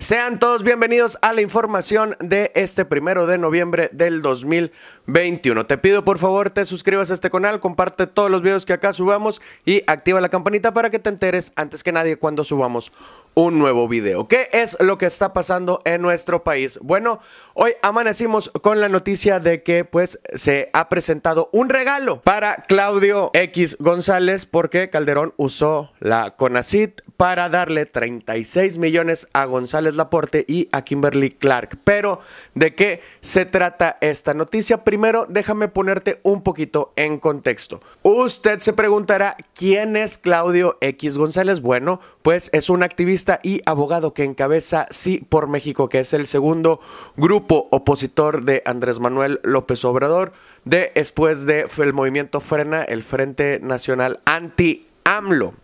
Sean todos bienvenidos a la información de este primero de noviembre del 2021. Te pido por favor te suscribas a este canal, comparte todos los videos que acá subamos y activa la campanita para que te enteres antes que nadie cuando subamos un nuevo video. ¿Qué es lo que está pasando en nuestro país? Bueno, hoy amanecimos con la noticia de que pues se ha presentado un regalo para Claudio X González porque Calderón usó la CONACIT para darle 36 millones a González Laporte y a Kimberly Clark. Pero, ¿de qué se trata esta noticia? Primero, déjame ponerte un poquito en contexto. Usted se preguntará, ¿quién es Claudio X González? Bueno, pues es un activista y abogado que encabeza Sí por México, que es el segundo grupo opositor de Andrés Manuel López Obrador, de, después del movimiento Frena, el Frente Nacional Anti-AMLO.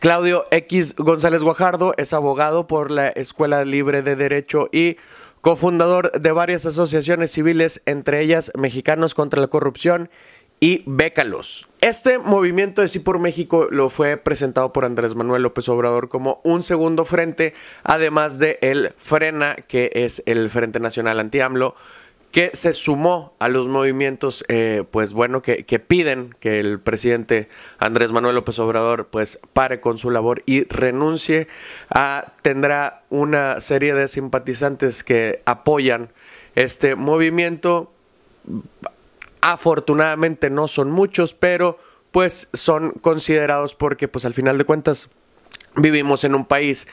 Claudio X González Guajardo es abogado por la Escuela Libre de Derecho y cofundador de varias asociaciones civiles, entre ellas Mexicanos contra la Corrupción y Bécalos. Este movimiento de Sí por México lo fue presentado por Andrés Manuel López Obrador como un segundo frente, además de el Frena, que es el Frente Nacional Anti-AMLO, que se sumó a los movimientos, eh, pues bueno, que, piden que el presidente Andrés Manuel López Obrador, pues pare con su labor y renuncie. A, tendrá una serie de simpatizantes que apoyan este movimiento Afortunadamente no son muchos, pero pues son considerados porque pues al final de cuentas vivimos en un país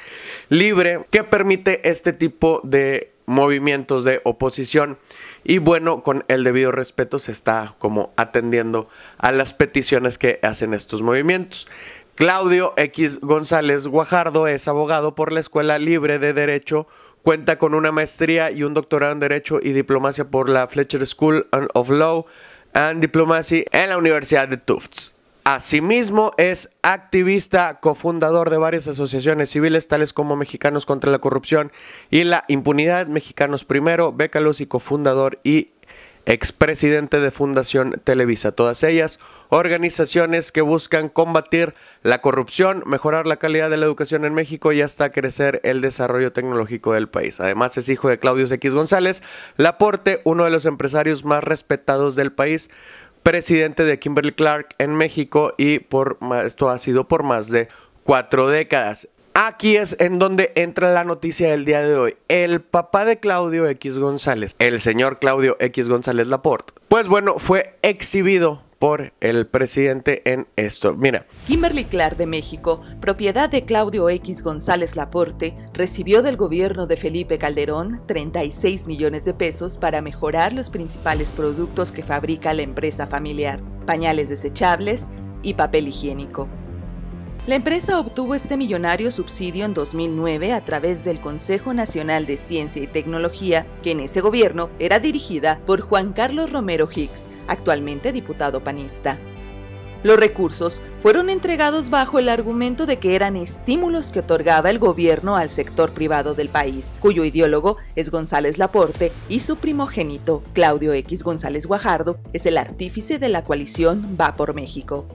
libre que permite este tipo de movimientos de oposición y bueno, con el debido respeto se está como atendiendo a las peticiones que hacen estos movimientos. Claudio X González Guajardo es abogado por la Escuela Libre de Derecho Cuenta con una maestría y un doctorado en Derecho y Diplomacia por la Fletcher School of Law and Diplomacy en la Universidad de Tufts. Asimismo, es activista, cofundador de varias asociaciones civiles, tales como Mexicanos contra la Corrupción y la Impunidad, Mexicanos Primero, BecaLos y cofundador y expresidente de Fundación Televisa. Todas ellas organizaciones que buscan combatir la corrupción, mejorar la calidad de la educación en México y hasta crecer el desarrollo tecnológico del país. Además es hijo de Claudio X González Laporte, uno de los empresarios más respetados del país, presidente de Kimberly Clark en México y por, esto ha sido por más de cuatro décadas. Aquí es en donde entra la noticia del día de hoy. El papá de Claudio X González, el señor Claudio X González Laporte, pues bueno, fue exhibido por el presidente en esto. Mira. Kimberly Clark de México, propiedad de Claudio X González Laporte, recibió del gobierno de Felipe Calderón 36 millones de pesos para mejorar los principales productos que fabrica la empresa familiar, pañales desechables y papel higiénico. La empresa obtuvo este millonario subsidio en 2009 a través del Consejo Nacional de Ciencia y Tecnología, que en ese gobierno era dirigida por Juan Carlos Romero Hicks, actualmente diputado panista. Los recursos fueron entregados bajo el argumento de que eran estímulos que otorgaba el gobierno al sector privado del país, cuyo ideólogo es González Laporte y su primogénito, Claudio X González Guajardo, es el artífice de la coalición Va por México.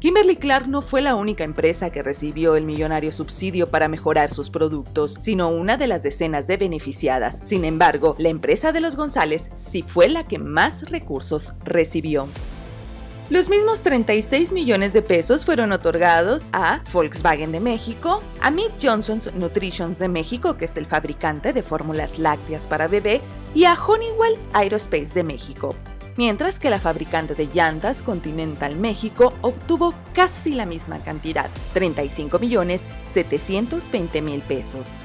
Kimberly Clark no fue la única empresa que recibió el millonario subsidio para mejorar sus productos, sino una de las decenas de beneficiadas. Sin embargo, la empresa de los González sí fue la que más recursos recibió. Los mismos 36 millones de pesos fueron otorgados a Volkswagen de México, a Mick Johnson's Nutritions de México, que es el fabricante de fórmulas lácteas para bebé, y a Honeywell Aerospace de México mientras que la fabricante de llantas Continental México obtuvo casi la misma cantidad, $35.720.000. pesos.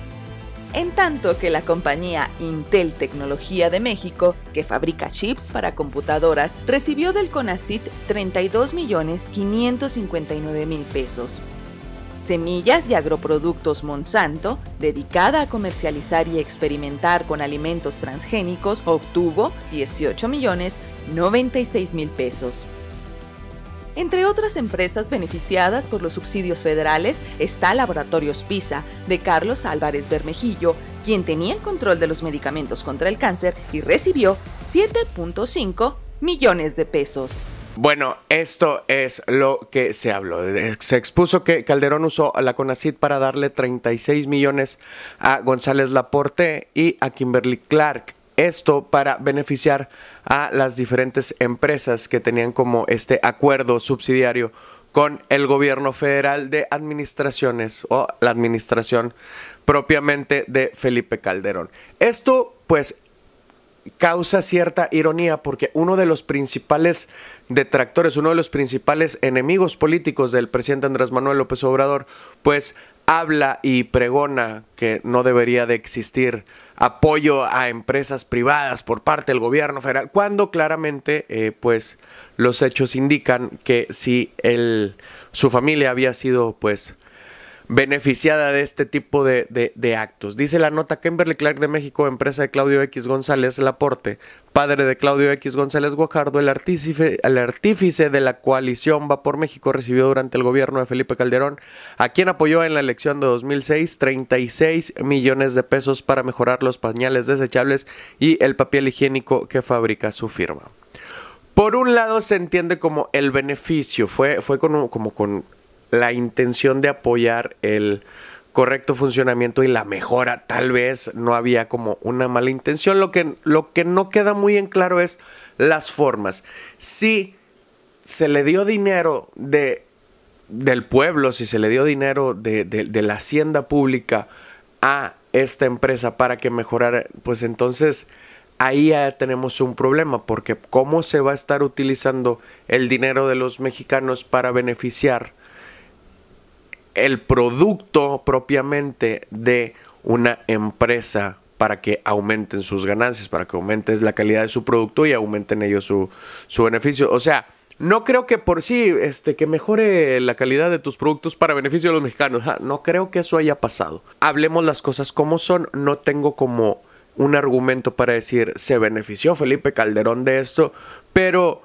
En tanto que la compañía Intel Tecnología de México, que fabrica chips para computadoras, recibió del CONACIT $32.559.000. pesos, Semillas y Agroproductos Monsanto, dedicada a comercializar y experimentar con alimentos transgénicos, obtuvo 18 millones 96 mil pesos. Entre otras empresas beneficiadas por los subsidios federales está Laboratorios PISA, de Carlos Álvarez Bermejillo, quien tenía el control de los medicamentos contra el cáncer y recibió 7.5 millones de pesos. Bueno, esto es lo que se habló. Se expuso que Calderón usó a la CONACID para darle 36 millones a González Laporte y a Kimberly Clark esto para beneficiar a las diferentes empresas que tenían como este acuerdo subsidiario con el gobierno federal de administraciones o la administración propiamente de Felipe Calderón. Esto pues causa cierta ironía porque uno de los principales detractores, uno de los principales enemigos políticos del presidente Andrés Manuel López Obrador, pues habla y pregona que no debería de existir apoyo a empresas privadas por parte del gobierno federal, cuando claramente eh, pues los hechos indican que si su familia había sido pues beneficiada de este tipo de, actos. Dice la nota Kimberly Clark de México, empresa de Claudio X González Laporte, padre de Claudio X González Guajardo, el artífice, artífice de la coalición Va por México, recibió durante el gobierno de Felipe Calderón, a quien apoyó en la elección de 2006 36 millones de pesos para mejorar los pañales desechables y el papel higiénico que fabrica su firma. Por un lado se entiende como el beneficio, fue, fue como con la intención de apoyar el correcto funcionamiento y la mejora. Tal vez no había como una mala intención. Lo que, lo que no queda muy en claro es las formas. Si se le dio dinero del pueblo, si se le dio dinero de, de la hacienda pública a esta empresa para que mejorara, pues entonces ahí ya tenemos un problema, porque cómo se va a estar utilizando el dinero de los mexicanos para beneficiar el producto propiamente de una empresa para que aumenten sus ganancias, para que aumenten la calidad de su producto y aumenten ellos su, su beneficio. O sea, no creo que por sí, este, que mejore la calidad de tus productos para beneficio de los mexicanos. No creo que eso haya pasado. Hablemos las cosas como son. No tengo como un argumento para decir se benefició Felipe Calderón de esto, pero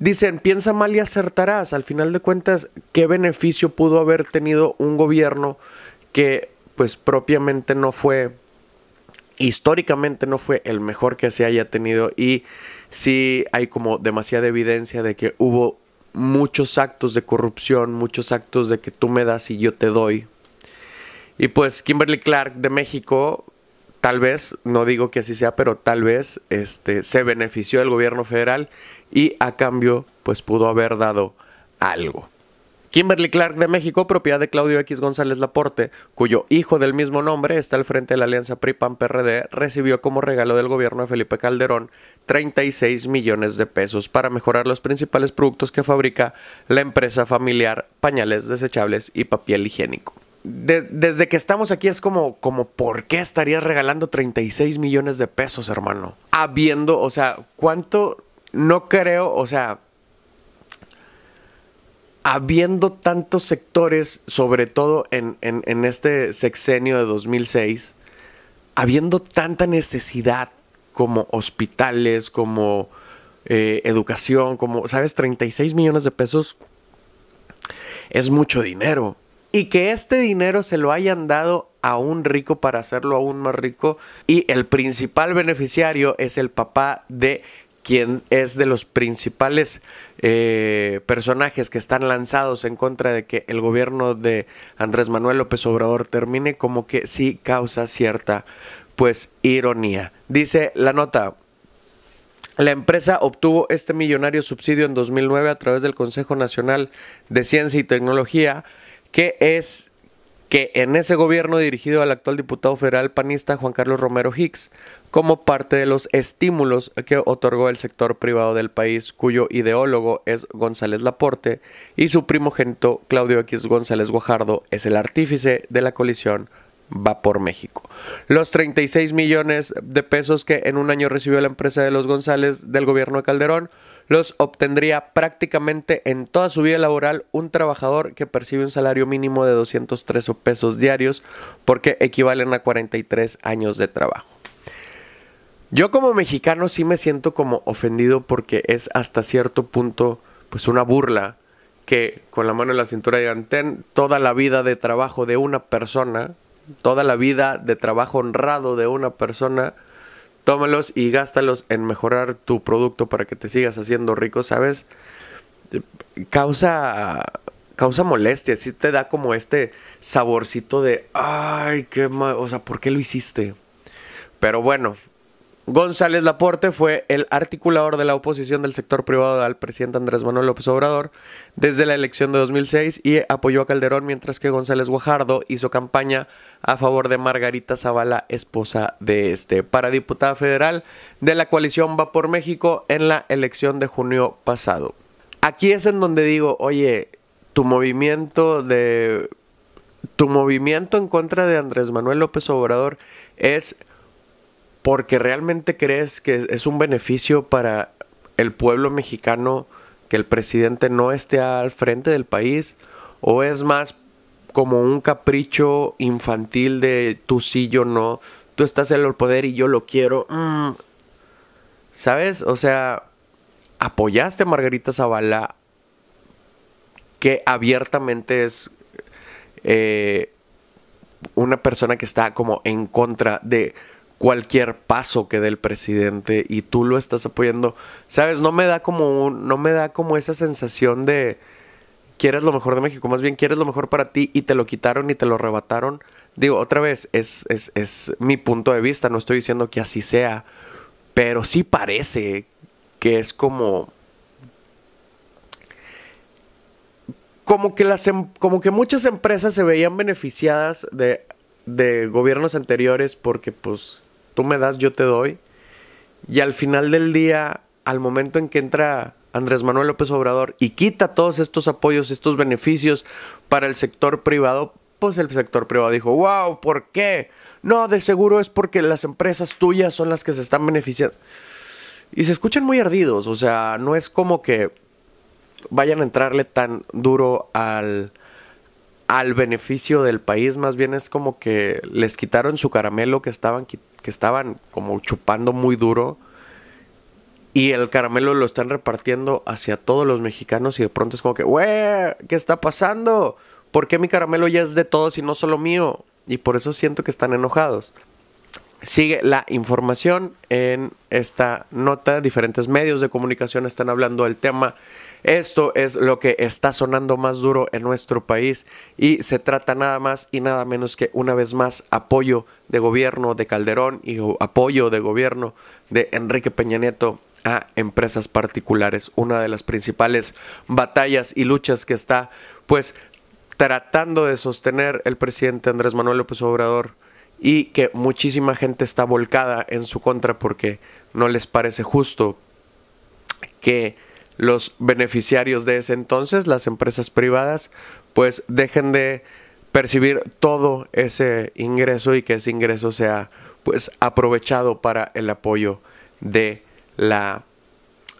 Dicen, piensa mal y acertarás. Al final de cuentas, ¿qué beneficio pudo haber tenido un gobierno que pues propiamente no fue, históricamente no fue el mejor que se haya tenido? Y sí hay como demasiada evidencia de que hubo muchos actos de corrupción, muchos actos de que tú me das y yo te doy. Y pues Kimberly Clark de México tal vez, no digo que así sea, pero tal vez este, se benefició del gobierno federal y a cambio pues pudo haber dado algo. Kimberly Clark de México, propiedad de Claudio X González Laporte, cuyo hijo del mismo nombre está al frente de la alianza PRI-PAN-PRD, recibió como regalo del gobierno de Felipe Calderón 36 millones de pesos para mejorar los principales productos que fabrica la empresa familiar, pañales desechables y papel higiénico. desde que estamos aquí es como, como, ¿por qué estarías regalando 36 millones de pesos, hermano? Habiendo, o sea, ¿cuánto no creo, o sea, habiendo tantos sectores, sobre todo en, este sexenio de 2006, habiendo tanta necesidad como hospitales, como eh, educación, como, ¿sabes? 36 millones de pesos es mucho dinero. Y que este dinero se lo hayan dado a un rico para hacerlo aún más rico. Y el principal beneficiario es el papá de quien es de los principales eh, personajes que están lanzados en contra de que el gobierno de Andrés Manuel López Obrador termine, como que sí causa cierta, pues, ironía. Dice la nota. La empresa obtuvo este millonario subsidio en 2009 a través del Consejo Nacional de Ciencia y Tecnología, que es que en ese gobierno dirigido al actual diputado federal panista Juan Carlos Romero Hicks, como parte de los estímulos que otorgó el sector privado del país, cuyo ideólogo es González Laporte, y su primogénito Claudio X González Guajardo es el artífice de la colisión va por México. Los 36 millones de pesos que en un año recibió la empresa de los González del gobierno de Calderón los obtendría prácticamente en toda su vida laboral un trabajador que percibe un salario mínimo de 203 pesos diarios porque equivalen a 43 años de trabajo. Yo como mexicano sí me siento como ofendido porque es hasta cierto punto pues una burla que con la mano en la cintura de ten toda la vida de trabajo de una persona, toda la vida de trabajo honrado de una persona, tómalos y gástalos en mejorar tu producto para que te sigas haciendo rico, ¿sabes? Causa, causa molestia, sí te da como este saborcito de, ay, qué mal, o sea, ¿por qué lo hiciste? Pero bueno, González Laporte fue el articulador de la oposición del sector privado al presidente Andrés Manuel López Obrador desde la elección de 2006 y apoyó a Calderón mientras que González Guajardo hizo campaña a favor de Margarita Zavala, esposa de este, para diputada federal de la coalición Va por México en la elección de junio pasado. Aquí es en donde digo, oye, tu movimiento de tu movimiento en contra de Andrés Manuel López Obrador es porque realmente crees que es un beneficio para el pueblo mexicano que el presidente no esté al frente del país o es más como un capricho infantil de tú sí, yo no, tú estás en el poder y yo lo quiero. Mm. ¿Sabes? O sea, apoyaste a Margarita Zavala que abiertamente es eh, una persona que está como en contra de cualquier paso que dé el presidente y tú lo estás apoyando. Sabes, no me da como no me da como esa sensación de quieres lo mejor de México, más bien quieres lo mejor para ti y te lo quitaron y te lo arrebataron. Digo, otra vez, es, mi punto de vista, no estoy diciendo que así sea, pero sí parece que es como. Como que, las, em, como que muchas empresas se veían beneficiadas de de gobiernos anteriores porque pues tú me das, yo te doy. Y al final del día, al momento en que entra Andrés Manuel López Obrador y quita todos estos apoyos, estos beneficios para el sector privado, pues el sector privado dijo, wow, ¿por qué? No, de seguro es porque las empresas tuyas son las que se están beneficiando. Y se escuchan muy ardidos, o sea, no es como que vayan a entrarle tan duro al, al beneficio del país, más bien es como que les quitaron su caramelo que estaban, que estaban como chupando muy duro y el caramelo lo están repartiendo hacia todos los mexicanos y de pronto es como que, wey, ¿qué está pasando? ¿Por qué mi caramelo ya es de todos y no solo mío? Y por eso siento que están enojados. Sigue la información en esta nota. Diferentes medios de comunicación están hablando del tema. Esto es lo que está sonando más duro en nuestro país y se trata nada más y nada menos que una vez más apoyo de gobierno de Calderón y apoyo de gobierno de Enrique Peña Nieto a empresas particulares. Una de las principales batallas y luchas que está pues tratando de sostener el presidente Andrés Manuel López Obrador y que muchísima gente está volcada en su contra porque no les parece justo que los beneficiarios de ese entonces, las empresas privadas, pues dejen de percibir todo ese ingreso y que ese ingreso sea pues aprovechado para el apoyo de la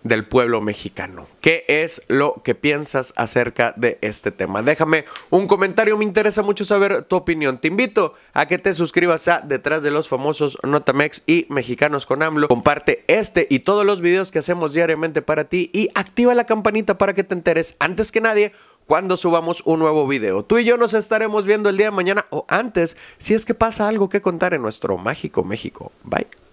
del pueblo mexicano. ¿Qué es lo que piensas acerca de este tema? Déjame un comentario, me interesa mucho saber tu opinión. Te invito a que te suscribas a Detrás de los famosos Notamex y Mexicanos con AMLO. Comparte este y todos los videos que hacemos diariamente para ti y activa la campanita para que te enteres antes que nadie cuando subamos un nuevo video. Tú y yo nos estaremos viendo el día de mañana o antes si es que pasa algo que contar en nuestro mágico México. Bye.